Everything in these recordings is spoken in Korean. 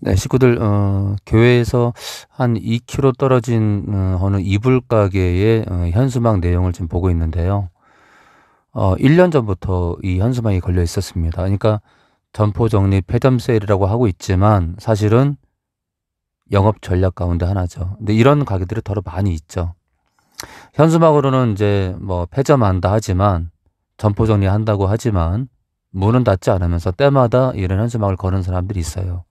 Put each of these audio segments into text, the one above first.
네, 식구들 어, 교회에서 한 2km 떨어진 어, 어느 이불 가게의 어, 현수막 내용을 지금 보고 있는데요. 어, 1년 전부터 이 현수막이 걸려 있었습니다. 그러니까 점포 정리 폐점 세일이라고 하고 있지만 사실은 영업 전략 가운데 하나죠. 근데 이런 가게들이 더러 많이 있죠. 현수막으로는 이제 뭐 폐점한다 하지만 점포 정리한다고 하지만 문은 닫지 않으면서 때마다 이런 현수막을 거는 사람들이 있어요.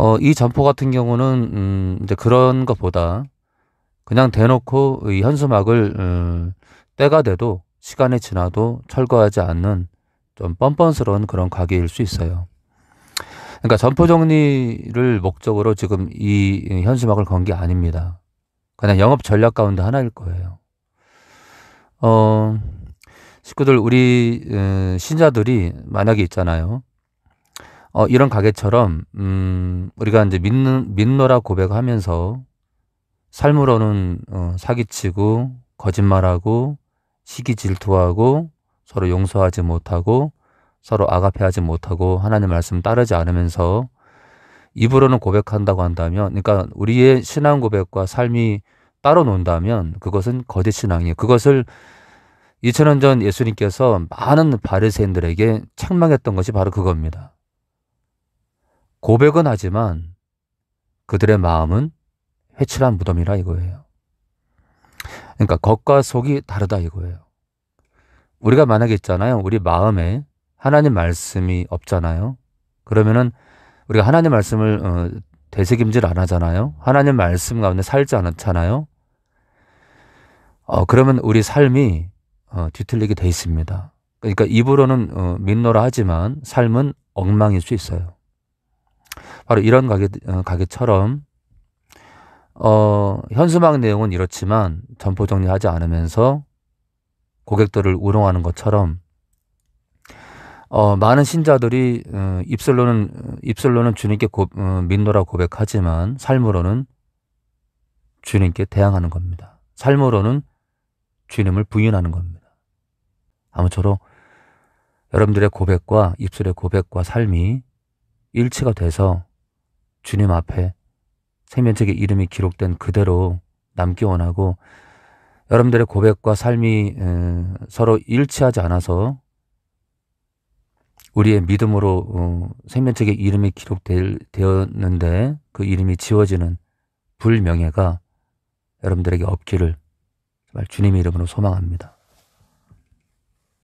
어, 이 점포 같은 경우는 음, 이제 그런 것보다 그냥 대놓고 이 현수막을 음, 때가 돼도 시간이 지나도 철거하지 않는 좀 뻔뻔스러운 그런 가게일 수 있어요. 그러니까 점포 정리를 목적으로 지금 이 현수막을 건 게 아닙니다. 그냥 영업 전략 가운데 하나일 거예요. 어, 식구들 우리 음, 신자들이 만약에 있잖아요. 어, 이런 가게처럼 음, 우리가 이제 믿는 믿노라 고백하면서 삶으로는 어, 사기치고 거짓말하고 시기 질투하고 서로 용서하지 못하고 서로 아가페하지 못하고 하나님 말씀 따르지 않으면서 입으로는 고백한다고 한다면 그러니까 우리의 신앙 고백과 삶이 따로 논다면 그것은 거짓 신앙이에요. 그것을 2000년 전 예수님께서 많은 바리새인들에게 책망했던 것이 바로 그겁니다. 고백은 하지만 그들의 마음은 회칠한 무덤이라 이거예요. 그러니까 겉과 속이 다르다 이거예요. 우리가 만약에 있잖아요. 우리 마음에 하나님 말씀이 없잖아요. 그러면은 우리가 하나님 말씀을 어, 되새김질 안 하잖아요. 하나님 말씀 가운데 살지 않잖아요. 어, 그러면 우리 삶이 어, 뒤틀리게 돼 있습니다. 그러니까 입으로는 어, 민노라 하지만 삶은 엉망일 수 있어요. 바로 이런 가게, 어, 가게처럼 어, 현수막 내용은 이렇지만 점포 정리하지 않으면서 고객들을 우롱하는 것처럼 어, 많은 신자들이 어, 입술로는 입술로는 주님께 고, 어, 민노라 고백하지만 삶으로는 주님께 대항하는 겁니다. 삶으로는 주님을 부인하는 겁니다. 아무쪼록 여러분들의 고백과 입술의 고백과 삶이 일치가 돼서 주님 앞에 생명책의 이름이 기록된 그대로 남기 원하고 여러분들의 고백과 삶이 서로 일치하지 않아서 우리의 믿음으로 어, 생명책의 이름이 기록되었는데 그 이름이 지워지는 불명예가 여러분들에게 없기를 주님의 이름으로 소망합니다.